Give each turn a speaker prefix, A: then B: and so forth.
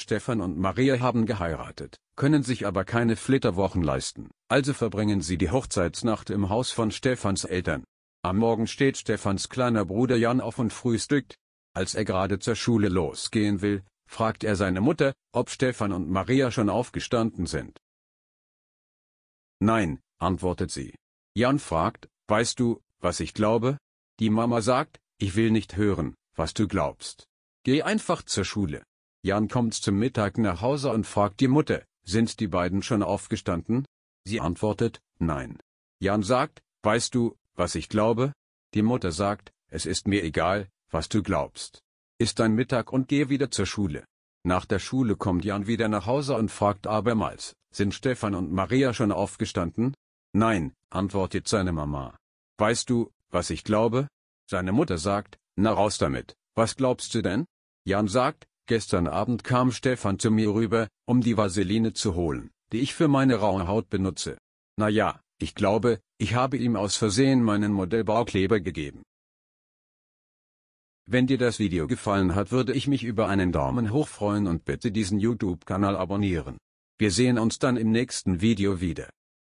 A: Stefan und Maria haben geheiratet, können sich aber keine Flitterwochen leisten, also verbringen sie die Hochzeitsnacht im Haus von Stefans Eltern. Am Morgen steht Stefans kleiner Bruder Jan auf und frühstückt. Als er gerade zur Schule losgehen will, fragt er seine Mutter, ob Stefan und Maria schon aufgestanden sind. Nein, antwortet sie. Jan fragt, weißt du, was ich glaube? Die Mama sagt, ich will nicht hören, was du glaubst. Geh einfach zur Schule. Jan kommt zum Mittag nach Hause und fragt die Mutter, sind die beiden schon aufgestanden? Sie antwortet, nein. Jan sagt, weißt du, was ich glaube? Die Mutter sagt, es ist mir egal, was du glaubst. Ist dein Mittag und geh wieder zur Schule. Nach der Schule kommt Jan wieder nach Hause und fragt abermals, sind Stefan und Maria schon aufgestanden? Nein, antwortet seine Mama. Weißt du, was ich glaube? Seine Mutter sagt, na raus damit, was glaubst du denn? Jan sagt, Gestern Abend kam Stefan zu mir rüber, um die Vaseline zu holen, die ich für meine raue Haut benutze. Na ja, ich glaube, ich habe ihm aus Versehen meinen Modellbaukleber gegeben. Wenn dir das Video gefallen hat, würde ich mich über einen Daumen hoch freuen und bitte diesen YouTube-Kanal abonnieren. Wir sehen uns dann im nächsten Video wieder.